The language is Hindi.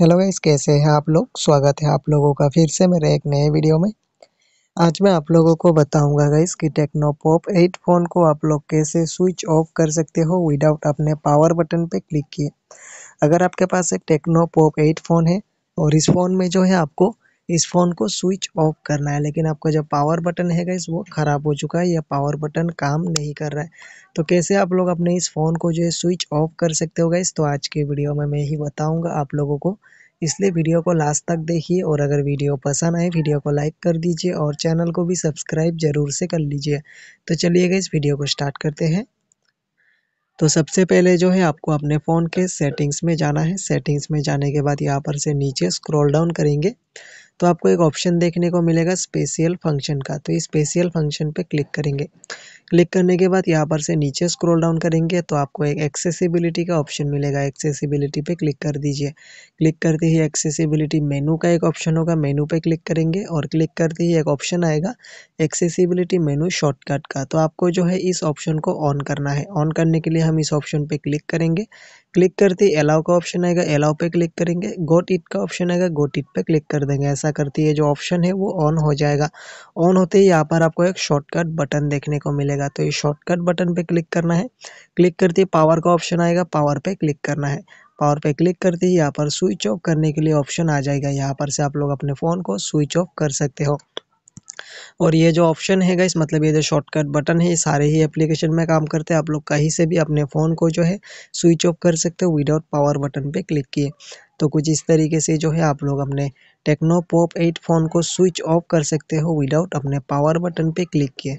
हेलो गाइस कैसे हैं आप लोग स्वागत है आप लोगों का फिर से मेरे एक नए वीडियो में आज मैं आप लोगों को बताऊंगा गाइस कि टेक्नो पॉप एट फ़ोन को आप लोग कैसे स्विच ऑफ कर सकते हो विदाउट अपने पावर बटन पे क्लिक किए अगर आपके पास एक टेक्नो पॉप एट फ़ोन है और इस फ़ोन में जो है आपको इस फोन को स्विच ऑफ करना है लेकिन आपका जो पावर बटन है गाइस वो ख़राब हो चुका है या पावर बटन काम नहीं कर रहा है तो कैसे आप लोग अपने इस फ़ोन को जो है स्विच ऑफ कर सकते हो गाइस तो आज के वीडियो में मैं ही बताऊँगा आप लोगों को इसलिए वीडियो को लास्ट तक देखिए और अगर वीडियो पसंद आए वीडियो को लाइक कर दीजिए और चैनल को भी सब्सक्राइब जरूर से कर लीजिए तो चलिए इस वीडियो को स्टार्ट करते हैं तो सबसे पहले जो है आपको अपने फ़ोन के सेटिंग्स में जाना है सेटिंग्स में जाने के बाद यहाँ पर से नीचे स्क्रॉल डाउन करेंगे तो आपको एक ऑप्शन देखने को मिलेगा स्पेशियल फंक्शन का तो इस स्पेशियल फंक्शन पे क्लिक करेंगे क्लिक करने के बाद यहाँ पर से नीचे स्क्रॉल डाउन करेंगे तो आपको एक एक्सेसिबिलिटी का ऑप्शन मिलेगा एक्सेसिबिलिटी पे क्लिक कर दीजिए क्लिक करते ही एक्सेसिबिलिटी मेनू का एक ऑप्शन होगा मेनू पे क्लिक करेंगे और क्लिक करते ही एक ऑप्शन आएगा एक्सेसिबिलिटी मेनू शॉर्टकट का तो आपको जो है इस ऑप्शन को ऑन करना है ऑन करने के लिए हम इस ऑप्शन पर क्लिक करेंगे क्लिक करते ही अलाउ का ऑप्शन आएगा अलाउ पे क्लिक करेंगे गोट इट का ऑप्शन आएगा गोट इट पे क्लिक कर देंगे ऐसा करते ही जो ऑप्शन है वो ऑन हो जाएगा ऑन होते ही यहाँ पर आपको एक शॉर्टकट बटन देखने को मिलेगा जाएगा तो ये शॉर्टकट बटन पे क्लिक करना है क्लिक करते ही पावर का ऑप्शन आएगा पावर पे क्लिक करना है पावर पे क्लिक करते ही यहाँ पर स्विच ऑफ करने के लिए ऑप्शन आ जाएगा यहाँ पर से आप लोग अपने फ़ोन को स्विच ऑफ कर सकते हो और ये जो ऑप्शन है इस मतलब ये जो शॉर्टकट बटन है ये सारे ही एप्लीकेशन में काम करते हैं आप लोग कहीं से भी अपने फ़ोन को जो है स्विच ऑफ कर सकते हो विदाउट पावर बटन पे क्लिक किए तो कुछ इस तरीके से जो है आप लोग अपने टेक्नो पॉप एट फ़ोन को स्विच ऑफ कर सकते हो विदाउट अपने पावर बटन पे क्लिक किए